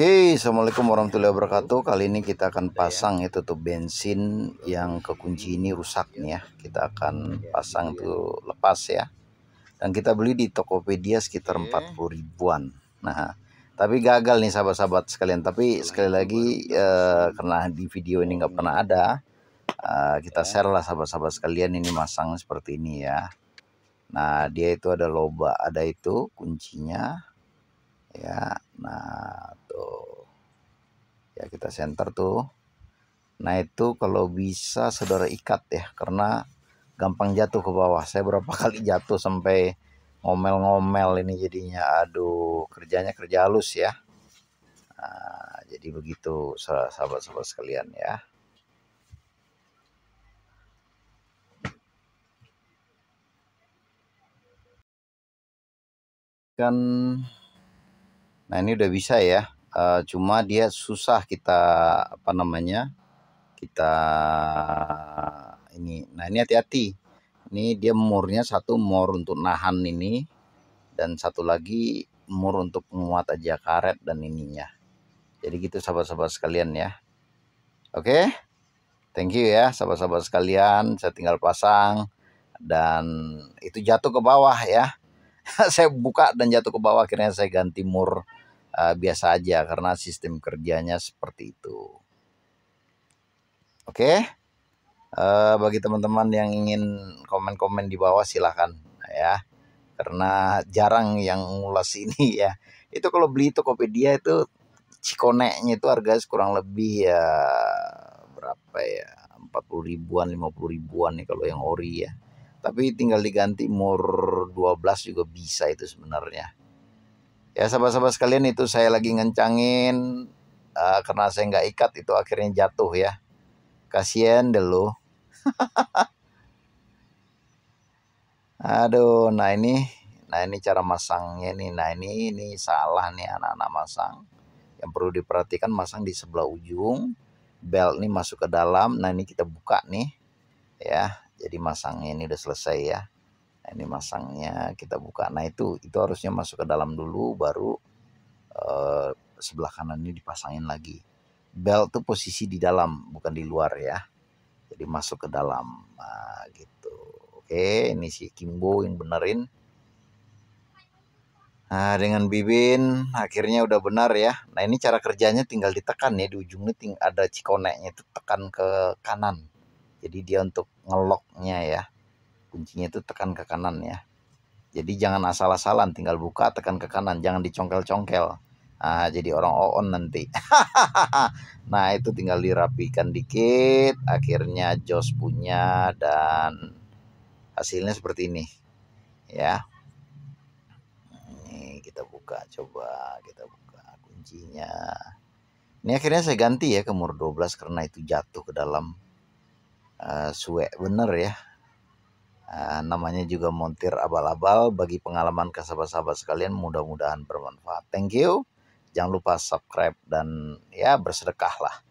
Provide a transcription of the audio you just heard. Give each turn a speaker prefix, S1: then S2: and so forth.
S1: Oke, Assalamualaikum warahmatullahi wabarakatuh. Kali ini kita akan ya. pasang itu tuh bensin yang kekunci ini rusak nih ya. Kita akan iya, iya, pasang iya. tuh lepas ya. Dan kita beli di Tokopedia sekitar 40 ribuan. Nah, tapi gagal nih sahabat-sahabat sekalian. Tapi sekali lagi eh, karena di video ini nggak oh, pernah ada, eh, kita share lah sahabat-sahabat sekalian ini masang seperti ini ya. Nah, dia itu ada loba, ada itu kuncinya ya nah tuh ya kita center tuh nah itu kalau bisa saudara ikat ya karena gampang jatuh ke bawah saya berapa kali jatuh sampai ngomel-ngomel ini jadinya aduh kerjanya kerja halus ya nah, jadi begitu sahabat-sahabat sekalian ya kan Nah ini udah bisa ya. Uh, cuma dia susah kita apa namanya kita ini. Nah ini hati-hati. Ini dia murnya satu mur untuk nahan ini dan satu lagi mur untuk penguat aja karet dan ininya. Jadi gitu sahabat-sahabat sekalian ya. Oke. Okay? Thank you ya sahabat-sahabat sekalian. Saya tinggal pasang dan itu jatuh ke bawah ya. saya buka dan jatuh ke bawah akhirnya saya ganti mur uh, biasa aja karena sistem kerjanya seperti itu. Oke, okay? uh, eh, bagi teman-teman yang ingin komen-komen di bawah silahkan ya, karena jarang yang ngulas ini ya. Itu kalau beli Tokopedia itu Cikoneknya itu harga kurang lebih ya berapa ya 40 ribuan 50 ribuan nih kalau yang ori ya tapi tinggal diganti mur 12 juga bisa itu sebenarnya Ya sahabat-sahabat sekalian itu saya lagi ngencangin uh, karena saya nggak ikat itu akhirnya jatuh ya. Kasian deh lo. Aduh, nah ini, nah ini cara masangnya nih. Nah ini, ini salah nih anak-anak masang. Yang perlu diperhatikan masang di sebelah ujung, belt nih masuk ke dalam. Nah ini kita buka nih, ya. Jadi masangnya ini udah selesai ya nah, ini masangnya kita buka nah itu itu harusnya masuk ke dalam dulu baru eh, sebelah kanan ini dipasangin lagi belt tuh posisi di dalam bukan di luar ya jadi masuk ke dalam nah, gitu oke ini si Kimbo yang benerin Nah, dengan bibin akhirnya udah benar ya. Nah, ini cara kerjanya tinggal ditekan ya di ujungnya ting ada cikoneknya itu tekan ke kanan. Jadi dia untuk ngeloknya ya kuncinya itu tekan ke kanan ya jadi jangan asal-asalan tinggal buka tekan ke kanan jangan dicongkel-congkel nah, jadi orang on nanti nah itu tinggal dirapikan dikit akhirnya jos punya dan hasilnya seperti ini ya ini kita buka coba kita buka kuncinya ini akhirnya saya ganti ya ke mur 12 karena itu jatuh ke dalam uh, suwe bener ya Eh, namanya juga montir abal-abal bagi pengalaman ke sahabat-sahabat sekalian mudah-mudahan bermanfaat. Thank you. Jangan lupa subscribe dan ya bersedekahlah.